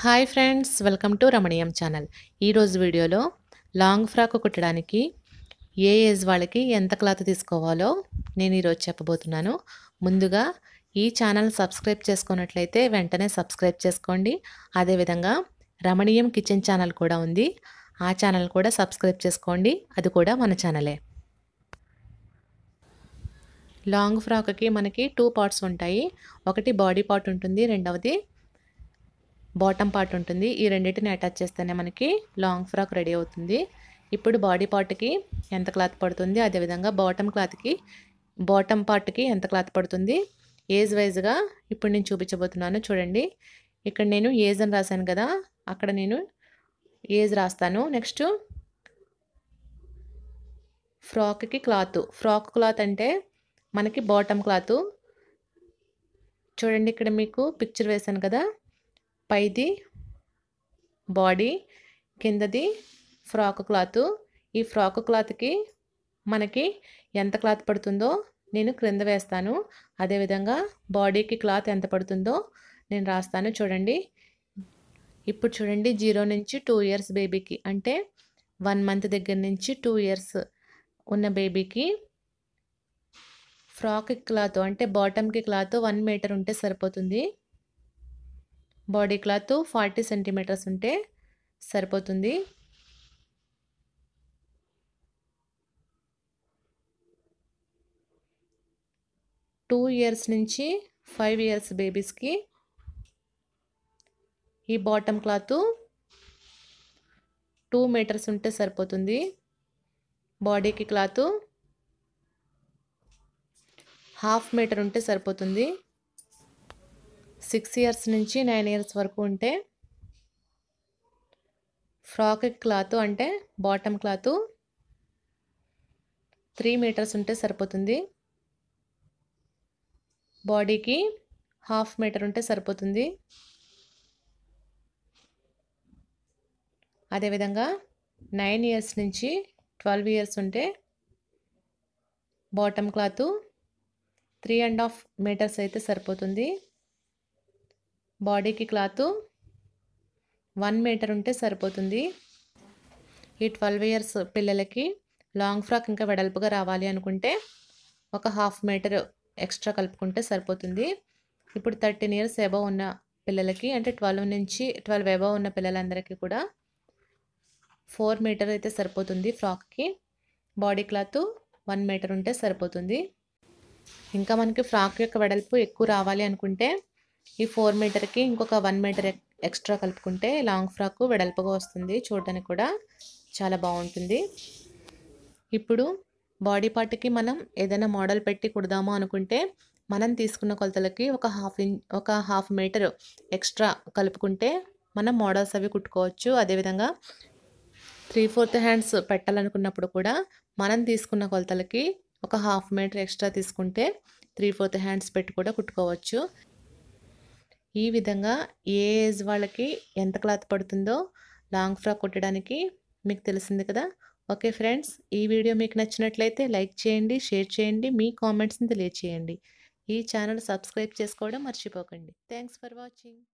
hi friends welcome to Ramaneeyam channel ఈరోజు వీడియోలో long frock కుట్టడానికి ఏ ఏజ్ వాళ్ళకి ఎంత క్లాత్ తీసుకోవాలో నేను ఈరోజు చెప్పబోతున్నాను ముందుగా ఈ ఛానల్ సబ్స్క్రైబ్ చేసుకున్నట్లయితే వెంటనే సబ్స్క్రైబ్ చేసుకోండి అదేవిధంగా రమణీయం కిచెన్ ఛానల్ కూడా ఉంది ఆ ఛానల్ కూడా సబ్స్క్రైబ్ చేసుకోండి అది కూడా మన ఛానలే లాంగ్ ఫ్రాక్కి మనకి టూ పార్ట్స్ ఉంటాయి ఒకటి బాడీ పార్ట్ ఉంటుంది రెండవది బాటమ్ పార్ట్ ఉంటుంది ఈ రెండింటిని అటాచ్ చేస్తేనే మనకి లాంగ్ ఫ్రాక్ రెడీ అవుతుంది ఇప్పుడు బాడీ పార్ట్కి ఎంత క్లాత్ పడుతుంది అదేవిధంగా బాటమ్ క్లాత్కి బాటమ్ పార్ట్కి ఎంత క్లాత్ పడుతుంది ఏజ్ వైజ్గా ఇప్పుడు నేను చూపించబోతున్నాను చూడండి ఇక్కడ నేను ఏజ్ అని రాశాను కదా అక్కడ నేను ఏజ్ రాస్తాను నెక్స్ట్ ఫ్రాక్కి క్లాత్ ఫ్రాక్ క్లాత్ అంటే మనకి బాటమ్ క్లాత్ చూడండి ఇక్కడ మీకు పిక్చర్ వేశాను కదా పైది బాడీ కిందది ఫ్రాక్ క్లాత్ ఈ ఫ్రాక్ క్లాత్కి మనకి ఎంత క్లాత్ పడుతుందో నేను క్రింద వేస్తాను అదేవిధంగా బాడీకి క్లాత్ ఎంత పడుతుందో నేను రాస్తాను చూడండి ఇప్పుడు చూడండి జీరో నుంచి టూ ఇయర్స్ బేబీకి అంటే వన్ మంత్ దగ్గర నుంచి టూ ఇయర్స్ ఉన్న బేబీకి ఫ్రాక్ క్లాత్ అంటే బాటమ్కి క్లాత్ వన్ మీటర్ ఉంటే సరిపోతుంది బాడీ క్లాత్ ఫార్టీ సెంటీమీటర్స్ ఉంటే సరిపోతుంది టూ ఇయర్స్ నుంచి ఫైవ్ ఇయర్స్ బేబీస్కి ఈ బాటమ్ క్లాత్ టూ మీటర్స్ ఉంటే సరిపోతుంది బాడీకి క్లాత్ హాఫ్ మీటర్ ఉంటే సరిపోతుంది సిక్స్ ఇయర్స్ నుంచి నైన్ ఇయర్స్ వరకు ఉంటే ఫ్రాక్ క్లాత్ అంటే బాటమ్ క్లాత్ త్రీ మీటర్స్ ఉంటే సరిపోతుంది బాడీకి హాఫ్ మీటర్ ఉంటే సరిపోతుంది అదేవిధంగా నైన్ ఇయర్స్ నుంచి ట్వెల్వ్ ఇయర్స్ ఉంటే bottom cloth three and half meters అయితే సరిపోతుంది బాడీకి క్లాత్ వన్ మీటర్ ఉంటే సరిపోతుంది ఈ ట్వెల్వ్ ఇయర్స్ పిల్లలకి లాంగ్ ఫ్రాక్ ఇంకా వెడల్పుగా రావాలి అనుకుంటే ఒక హాఫ్ మీటర్ ఎక్స్ట్రా కలుపుకుంటే సరిపోతుంది ఇప్పుడు థర్టీన్ ఇయర్స్ ఎబో ఉన్న పిల్లలకి అంటే ట్వెల్వ్ నుంచి ట్వెల్వ్ ఎబో ఉన్న పిల్లలందరికీ కూడా ఫోర్ మీటర్ అయితే సరిపోతుంది ఫ్రాక్కి బాడీ క్లాత్ వన్ మీటర్ ఉంటే సరిపోతుంది ఇంకా మనకి ఫ్రాక్ యొక్క వెడల్పు ఎక్కువ రావాలి అనుకుంటే ఈ ఫోర్ మీటర్కి ఇంకొక వన్ మీటర్ ఎక్స్ట్రా కలుపుకుంటే లాంగ్ ఫ్రాక్ వెడల్పుగా వస్తుంది చూడటానికి కూడా చాలా బాగుంటుంది ఇప్పుడు బాడీ పార్ట్కి మనం ఏదైనా మోడల్ పెట్టి కుడదాము అనుకుంటే మనం తీసుకున్న కొలతలకి ఒక హాఫ్ ఇన్ ఒక హాఫ్ మీటర్ ఎక్స్ట్రా కలుపుకుంటే మనం మోడల్స్ అవి కుట్టుకోవచ్చు అదేవిధంగా త్రీ ఫోర్త్ హ్యాండ్స్ పెట్టాలనుకున్నప్పుడు కూడా మనం తీసుకున్న కొలతలకి ఒక హాఫ్ మీటర్ ఎక్స్ట్రా తీసుకుంటే త్రీ ఫోర్త్ హ్యాండ్స్ పెట్టి కూడా కుట్టుకోవచ్చు ఈ విధంగా ఏ ఏజ్ వాళ్ళకి ఎంత క్లాత్ పడుతుందో లాంగ్ ఫ్రాక్ కుట్టడానికి మీకు తెలిసింది కదా ఓకే ఫ్రెండ్స్ ఈ వీడియో మీకు నచ్చినట్లయితే లైక్ చేయండి షేర్ చేయండి మీ కామెంట్స్ని తెలియచేయండి ఈ ఛానల్ సబ్స్క్రైబ్ చేసుకోవడం మర్చిపోకండి థ్యాంక్స్ ఫర్ వాచింగ్